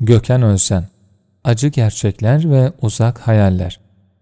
Göken Özcan Acı gerçekler ve uzak hayaller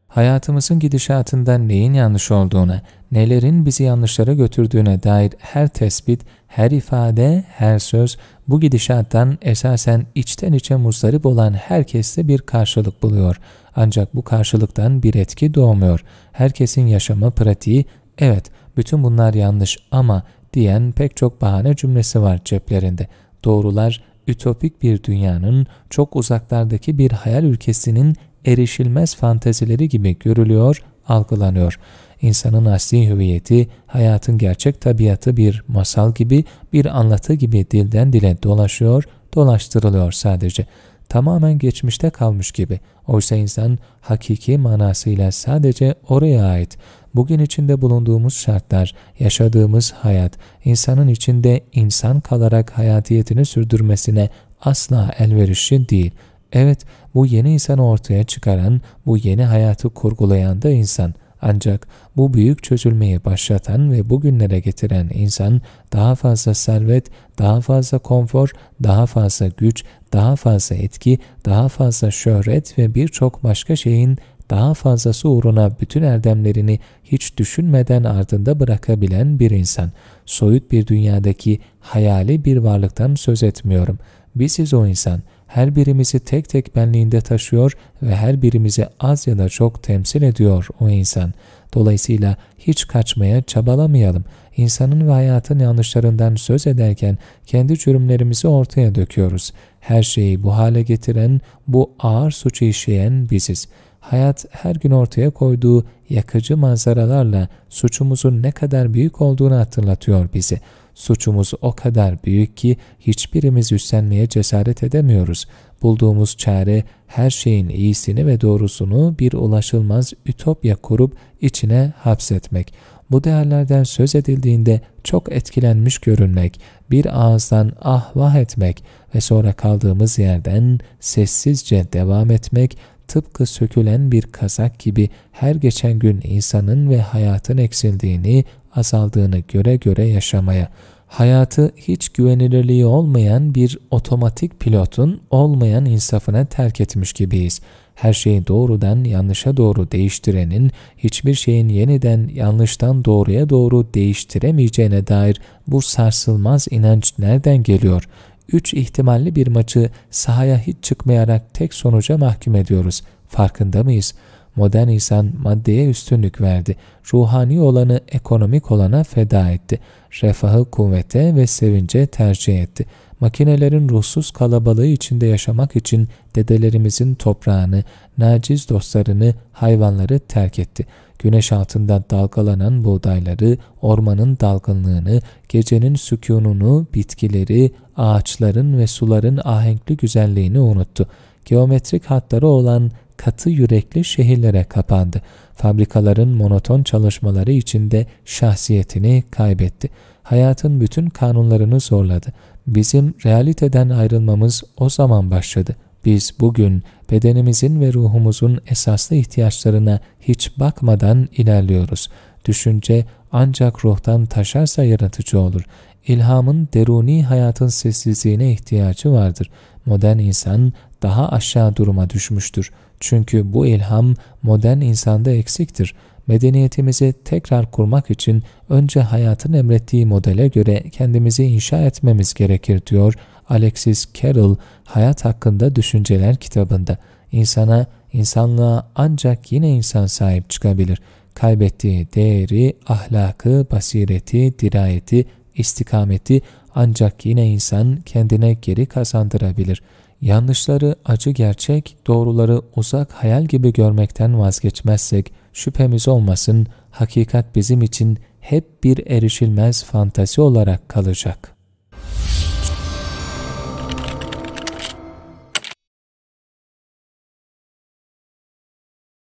Hayatımızın gidişatında neyin yanlış olduğuna, nelerin bizi yanlışlara götürdüğüne dair her tespit, her ifade, her söz bu gidişattan esasen içten içe muzdarip olan herkeste bir karşılık buluyor. Ancak bu karşılıktan bir etki doğmuyor. Herkesin yaşama pratiği, evet bütün bunlar yanlış ama diyen pek çok bahane cümlesi var ceplerinde. Doğrular ütopik bir dünyanın çok uzaklardaki bir hayal ülkesinin erişilmez fantezileri gibi görülüyor, algılanıyor. İnsanın asli hüviyeti, hayatın gerçek tabiatı bir masal gibi, bir anlatı gibi dilden dile dolaşıyor, dolaştırılıyor sadece. Tamamen geçmişte kalmış gibi. Oysa insan hakiki manasıyla sadece oraya ait, bugün içinde bulunduğumuz şartlar, yaşadığımız hayat, insanın içinde insan kalarak hayatiyetini sürdürmesine asla elverişli değil. Evet, bu yeni insanı ortaya çıkaran, bu yeni hayatı kurgulayan da insan. Ancak bu büyük çözülmeyi başlatan ve bugünlere getiren insan daha fazla servet, daha fazla konfor, daha fazla güç, daha fazla etki, daha fazla şöhret ve birçok başka şeyin daha fazlası uğruna bütün erdemlerini hiç düşünmeden ardında bırakabilen bir insan. Soyut bir dünyadaki hayali bir varlıktan söz etmiyorum. Biziz o insan. Her birimizi tek tek benliğinde taşıyor ve her birimizi az ya da çok temsil ediyor o insan. Dolayısıyla hiç kaçmaya çabalamayalım. İnsanın ve hayatın yanlışlarından söz ederken kendi çürümlerimizi ortaya döküyoruz. Her şeyi bu hale getiren, bu ağır suçu işleyen biziz.'' hayat her gün ortaya koyduğu yakıcı manzaralarla suçumuzun ne kadar büyük olduğunu hatırlatıyor bizi. Suçumuz o kadar büyük ki hiçbirimiz üstlenmeye cesaret edemiyoruz. Bulduğumuz çare her şeyin iyisini ve doğrusunu bir ulaşılmaz ütopya kurup içine hapsetmek. Bu değerlerden söz edildiğinde çok etkilenmiş görünmek, bir ağızdan ah etmek ve sonra kaldığımız yerden sessizce devam etmek tıpkı sökülen bir kazak gibi her geçen gün insanın ve hayatın eksildiğini, azaldığını göre göre yaşamaya, hayatı hiç güvenilirliği olmayan bir otomatik pilotun olmayan insafına terk etmiş gibiyiz. Her şeyi doğrudan yanlışa doğru değiştirenin, hiçbir şeyin yeniden yanlıştan doğruya doğru değiştiremeyeceğine dair bu sarsılmaz inanç nereden geliyor? 3 ihtimalli bir maçı sahaya hiç çıkmayarak tek sonuca mahkum ediyoruz. Farkında mıyız? Modern insan maddeye üstünlük verdi. Ruhani olanı ekonomik olana feda etti. Refahı kuvvete ve sevince tercih etti. Makinelerin ruhsuz kalabalığı içinde yaşamak için dedelerimizin toprağını, naciz dostlarını, hayvanları terk etti.'' güneş altında dalgalanan buğdayları, ormanın dalgınlığını, gecenin sükununu, bitkileri, ağaçların ve suların ahenkli güzelliğini unuttu. Geometrik hatları olan katı yürekli şehirlere kapandı. Fabrikaların monoton çalışmaları içinde şahsiyetini kaybetti. Hayatın bütün kanunlarını zorladı. Bizim realiteden ayrılmamız o zaman başladı. Biz bugün bedenimizin ve ruhumuzun esaslı ihtiyaçlarına hiç bakmadan ilerliyoruz. Düşünce ancak ruhtan taşarsa yaratıcı olur. İlhamın deruni hayatın sessizliğine ihtiyacı vardır. Modern insan daha aşağı duruma düşmüştür. Çünkü bu ilham modern insanda eksiktir. Medeniyetimizi tekrar kurmak için önce hayatın emrettiği modele göre kendimizi inşa etmemiz gerekir diyor Alexis Carroll, Hayat Hakkında Düşünceler kitabında insana, insanlığa ancak yine insan sahip çıkabilir. Kaybettiği değeri, ahlakı, basireti, dirayeti, istikameti ancak yine insan kendine geri kazandırabilir. Yanlışları acı gerçek, doğruları uzak hayal gibi görmekten vazgeçmezsek şüphemiz olmasın, hakikat bizim için hep bir erişilmez fantasi olarak kalacak.